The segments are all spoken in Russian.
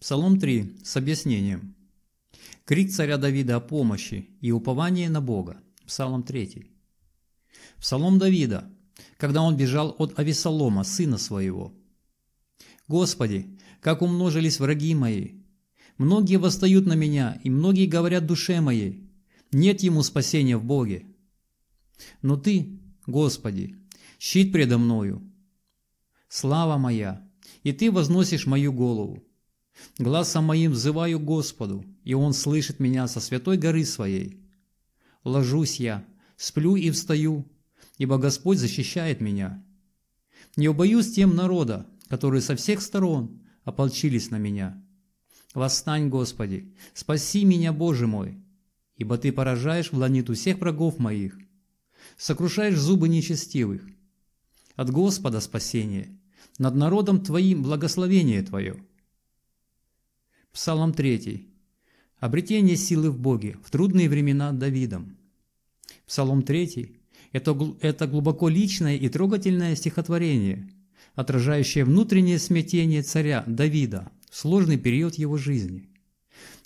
Псалом 3 с объяснением. Крик царя Давида о помощи и упование на Бога. Псалом 3. Псалом Давида, когда он бежал от Авесолома, сына своего. «Господи, как умножились враги мои! Многие восстают на меня, и многие говорят душе моей, нет ему спасения в Боге. Но Ты, Господи, щит предо мною, слава моя, и Ты возносишь мою голову. Глазом моим взываю Господу, и Он слышит меня со святой горы своей. Ложусь я, сплю и встаю, ибо Господь защищает меня. Не убоюсь тем народа, которые со всех сторон ополчились на меня. Восстань, Господи, спаси меня, Боже мой, ибо Ты поражаешь в ланиту всех врагов моих, сокрушаешь зубы нечестивых. От Господа спасение, над народом Твоим благословение Твое. Псалом 3. Обретение силы в Боге в трудные времена Давидом. Псалом 3. Это, это глубоко личное и трогательное стихотворение, отражающее внутреннее смятение царя Давида в сложный период его жизни,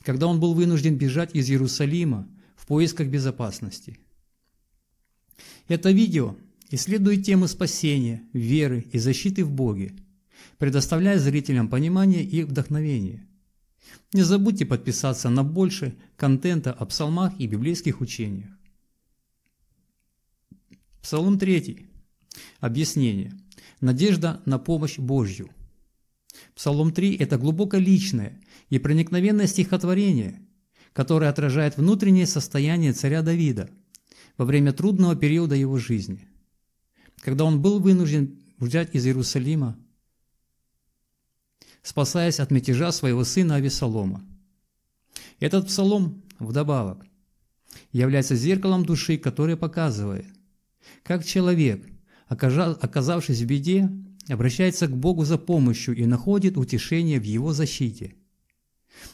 когда он был вынужден бежать из Иерусалима в поисках безопасности. Это видео исследует темы спасения, веры и защиты в Боге, предоставляя зрителям понимание и вдохновение – не забудьте подписаться на больше контента о псалмах и библейских учениях. Псалом 3. Объяснение. Надежда на помощь Божью. Псалом 3 – это глубоко личное и проникновенное стихотворение, которое отражает внутреннее состояние царя Давида во время трудного периода его жизни, когда он был вынужден взять из Иерусалима спасаясь от мятежа своего сына Авесолома. Этот псалом, вдобавок, является зеркалом души, которое показывает, как человек, оказавшись в беде, обращается к Богу за помощью и находит утешение в Его защите.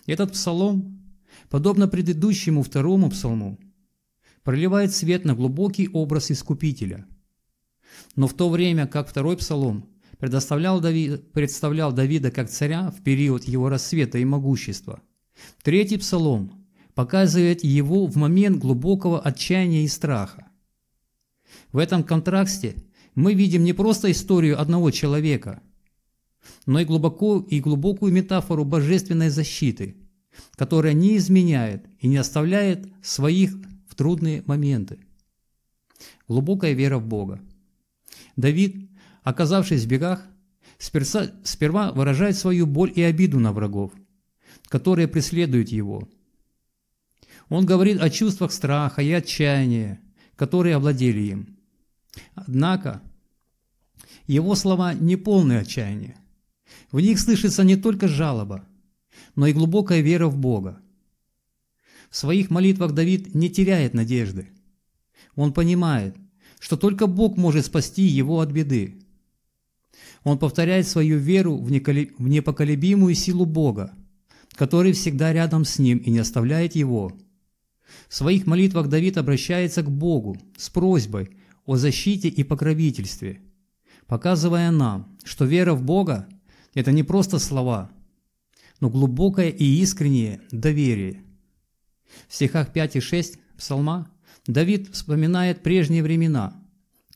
Этот псалом, подобно предыдущему второму псалму, проливает свет на глубокий образ Искупителя. Но в то время как второй псалом предоставлял Дави... представлял Давида как царя в период его рассвета и могущества. Третий псалом показывает его в момент глубокого отчаяния и страха. В этом контрасте мы видим не просто историю одного человека, но и, глубоко, и глубокую метафору божественной защиты, которая не изменяет и не оставляет своих в трудные моменты. Глубокая вера в Бога. Давид Оказавшись в бегах, сперса, сперва выражает свою боль и обиду на врагов, которые преследуют его. Он говорит о чувствах страха и отчаяния, которые овладели им. Однако, его слова не полны отчаяния. В них слышится не только жалоба, но и глубокая вера в Бога. В своих молитвах Давид не теряет надежды. Он понимает, что только Бог может спасти его от беды. Он повторяет свою веру в непоколебимую силу Бога, который всегда рядом с ним и не оставляет его. В своих молитвах Давид обращается к Богу с просьбой о защите и покровительстве, показывая нам, что вера в Бога – это не просто слова, но глубокое и искреннее доверие. В стихах 5 и 6 псалма Давид вспоминает прежние времена –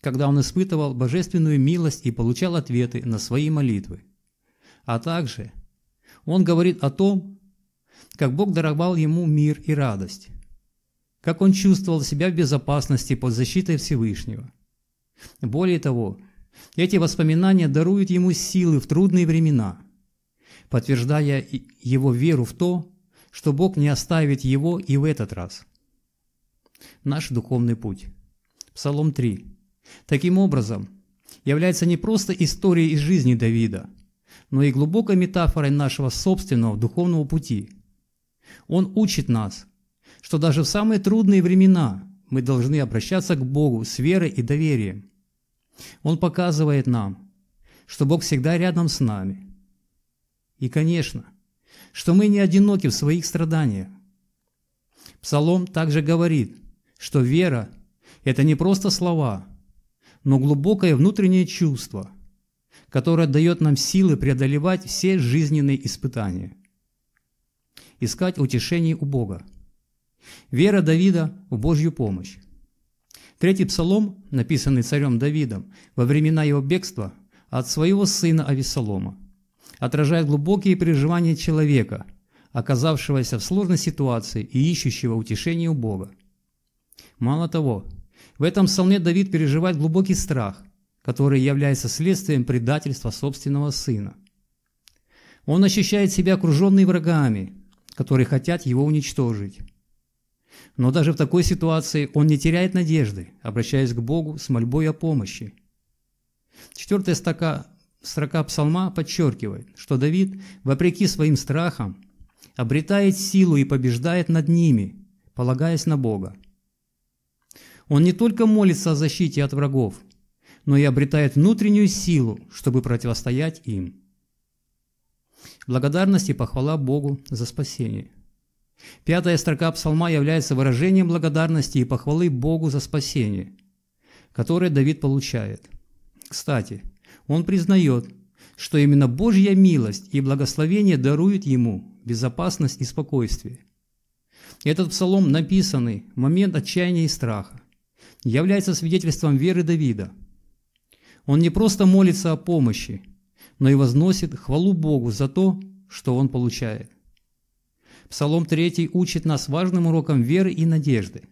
когда он испытывал божественную милость и получал ответы на свои молитвы. А также он говорит о том, как Бог даровал ему мир и радость, как он чувствовал себя в безопасности под защитой Всевышнего. Более того, эти воспоминания даруют ему силы в трудные времена, подтверждая его веру в то, что Бог не оставит его и в этот раз. Наш духовный путь. Псалом 3. Таким образом, является не просто историей из жизни Давида, но и глубокой метафорой нашего собственного духовного пути. Он учит нас, что даже в самые трудные времена мы должны обращаться к Богу с верой и доверием. Он показывает нам, что Бог всегда рядом с нами. И, конечно, что мы не одиноки в своих страданиях. Псалом также говорит, что вера – это не просто слова – но глубокое внутреннее чувство, которое дает нам силы преодолевать все жизненные испытания. Искать утешение у Бога. Вера Давида в Божью помощь. Третий псалом, написанный царем Давидом во времена его бегства от своего сына Авесолома, отражает глубокие переживания человека, оказавшегося в сложной ситуации и ищущего утешения у Бога. Мало того, в этом псалме Давид переживает глубокий страх, который является следствием предательства собственного сына. Он ощущает себя окруженный врагами, которые хотят его уничтожить. Но даже в такой ситуации он не теряет надежды, обращаясь к Богу с мольбой о помощи. Четвертая строка, строка псалма подчеркивает, что Давид, вопреки своим страхам, обретает силу и побеждает над ними, полагаясь на Бога. Он не только молится о защите от врагов, но и обретает внутреннюю силу, чтобы противостоять им. Благодарность и похвала Богу за спасение. Пятая строка псалма является выражением благодарности и похвалы Богу за спасение, которое Давид получает. Кстати, он признает, что именно Божья милость и благословение даруют ему безопасность и спокойствие. Этот псалом написанный в момент отчаяния и страха является свидетельством веры Давида. Он не просто молится о помощи, но и возносит хвалу Богу за то, что он получает. Псалом 3 учит нас важным уроком веры и надежды.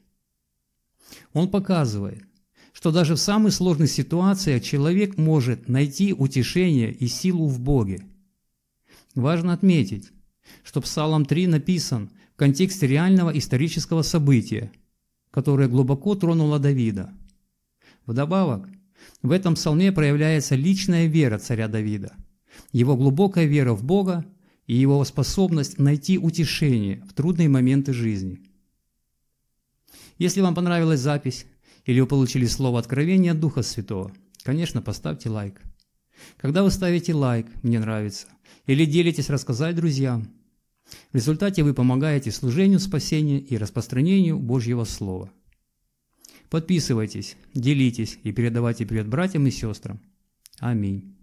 Он показывает, что даже в самых сложных ситуации человек может найти утешение и силу в Боге. Важно отметить, что Псалом 3 написан в контексте реального исторического события – которое глубоко тронуло Давида. Вдобавок, в этом псалме проявляется личная вера царя Давида, его глубокая вера в Бога и его способность найти утешение в трудные моменты жизни. Если вам понравилась запись или вы получили слово откровения от Духа Святого, конечно, поставьте лайк. Когда вы ставите лайк «Мне нравится» или делитесь рассказать друзьям – в результате вы помогаете служению спасения и распространению Божьего Слова. Подписывайтесь, делитесь и передавайте привет братьям и сестрам. Аминь.